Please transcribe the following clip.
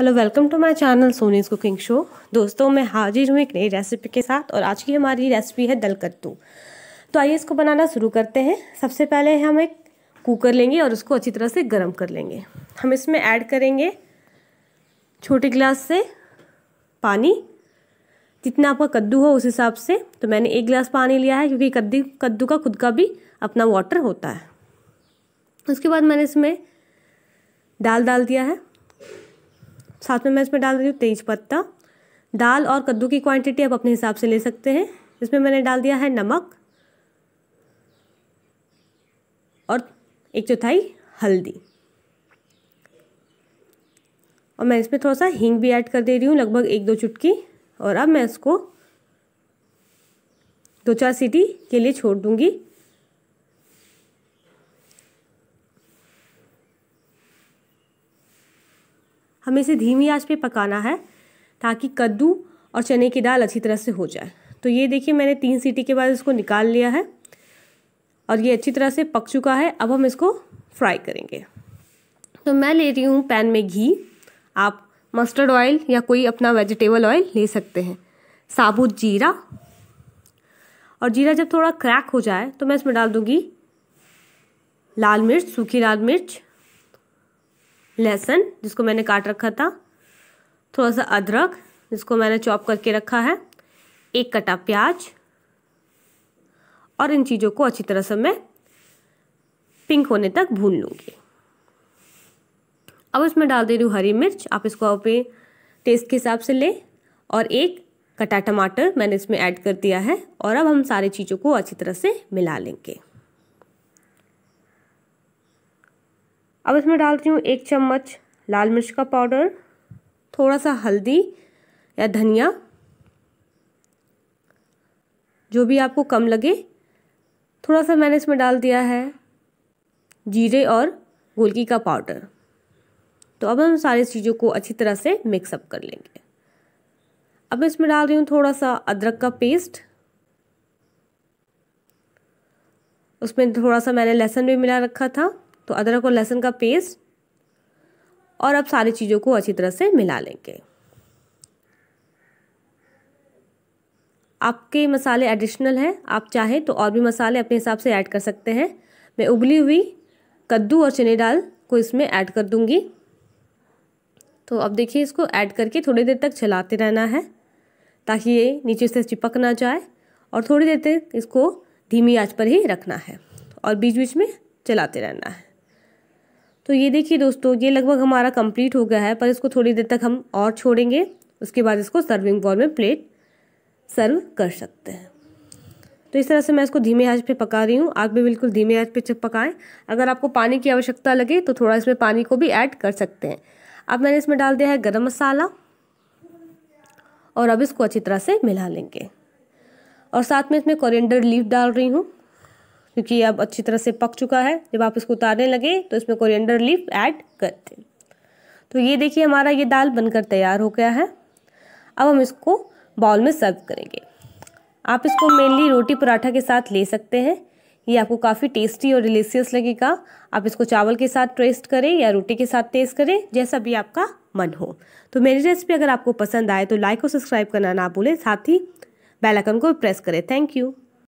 hello welcome to my channel Soni's cooking show दोस्तों मैं हाजिर हूँ एक नई रेसिपी के साथ और आज की हमारी रेसिपी है दल कद्दू तो आइए इसको बनाना शुरू करते हैं सबसे पहले हम एक कुकर लेंगे और उसको अच्छी तरह से गर्म कर लेंगे हम इसमें ऐड करेंगे छोटे गिलास से पानी जितना आपका कद्दू हो उस हिसाब से तो मैंने एक गिलास पानी लिया है क्योंकि कद्दू कद्दू का खुद का भी अपना वाटर होता है उसके बाद मैंने इसमें दाल डाल दिया है साथ में मैं इसमें डाल रही हूँ तेज पत्ता दाल और कद्दू की क्वांटिटी आप अपने हिसाब से ले सकते हैं इसमें मैंने डाल दिया है नमक और एक चौथाई हल्दी और मैं इसमें थोड़ा सा हींग भी ऐड कर दे रही हूँ लगभग एक दो चुटकी और अब मैं इसको दो चार सीटी के लिए छोड़ दूँगी हमें इसे धीमी आंच पे पकाना है ताकि कद्दू और चने की दाल अच्छी तरह से हो जाए तो ये देखिए मैंने तीन सीटी के बाद इसको निकाल लिया है और ये अच्छी तरह से पक चुका है अब हम इसको फ्राई करेंगे तो मैं ले रही हूँ पैन में घी आप मस्टर्ड ऑयल या कोई अपना वेजिटेबल ऑयल ले सकते हैं साबुत जीरा और जीरा जब थोड़ा क्रैक हो जाए तो मैं इसमें डाल दूँगी लाल मिर्च सूखी लाल मिर्च लहसुन जिसको मैंने काट रखा था थोड़ा सा अदरक जिसको मैंने चॉप करके रखा है एक कटा प्याज और इन चीज़ों को अच्छी तरह से मैं पिंक होने तक भून लूँगी अब इसमें डाल दे रही हूँ हरी मिर्च आप इसको अपने टेस्ट के हिसाब से लें और एक कटा टमाटर मैंने इसमें ऐड कर दिया है और अब हम सारी चीज़ों को अच्छी तरह से मिला लेंगे अब इसमें डालती हूँ एक चम्मच लाल मिर्च का पाउडर थोड़ा सा हल्दी या धनिया जो भी आपको कम लगे थोड़ा सा मैंने इसमें डाल दिया है जीरे और गोलकी का पाउडर तो अब हम सारी चीज़ों को अच्छी तरह से मिक्सअप कर लेंगे अब इसमें डाल रही हूँ थोड़ा सा अदरक का पेस्ट उसमें थोड़ा सा मैंने लहसुन भी मिला रखा था तो अदरक और लहसुन का पेस्ट और अब सारी चीज़ों को अच्छी तरह से मिला लेंगे आपके मसाले एडिशनल हैं आप चाहें तो और भी मसाले अपने हिसाब से ऐड कर सकते हैं मैं उबली हुई कद्दू और चने दाल को इसमें ऐड कर दूंगी तो अब देखिए इसको ऐड करके थोड़ी देर तक चलाते रहना है ताकि ये नीचे से चिपक ना जाए और थोड़ी देर तक इसको धीमी आंच पर ही रखना है और बीच बीच में चलाते रहना है तो ये देखिए दोस्तों ये लगभग हमारा कंप्लीट हो गया है पर इसको थोड़ी देर तक हम और छोड़ेंगे उसके बाद इसको सर्विंग बॉल में प्लेट सर्व कर सकते हैं तो इस तरह से मैं इसको धीमे आंच पे पका रही हूँ आप भी बिल्कुल धीमे आंच पे पकाएं अगर आपको पानी की आवश्यकता लगे तो थोड़ा इसमें पानी को भी ऐड कर सकते हैं अब मैंने इसमें डाल दिया है गर्म मसाला और अब इसको अच्छी तरह से मिला लेंगे और साथ में इसमें कोरिएंडर लीफ डाल रही हूँ क्योंकि अब अच्छी तरह से पक चुका है जब आप इसको उतारने लगे तो इसमें कोरिएंडर लीफ ऐड करते दें तो ये देखिए हमारा ये दाल बनकर तैयार हो गया है अब हम इसको बाउल में सर्व करेंगे आप इसको मेनली रोटी पराठा के साथ ले सकते हैं ये आपको काफ़ी टेस्टी और डिलीशियस लगेगा आप इसको चावल के साथ टेस्ट करें या रोटी के साथ टेस्ट करें जैसा भी आपका मन हो तो मेरी रेसिपी अगर आपको पसंद आए तो लाइक और सब्सक्राइब करना ना भूलें साथ ही बेल आइकन को प्रेस करें थैंक यू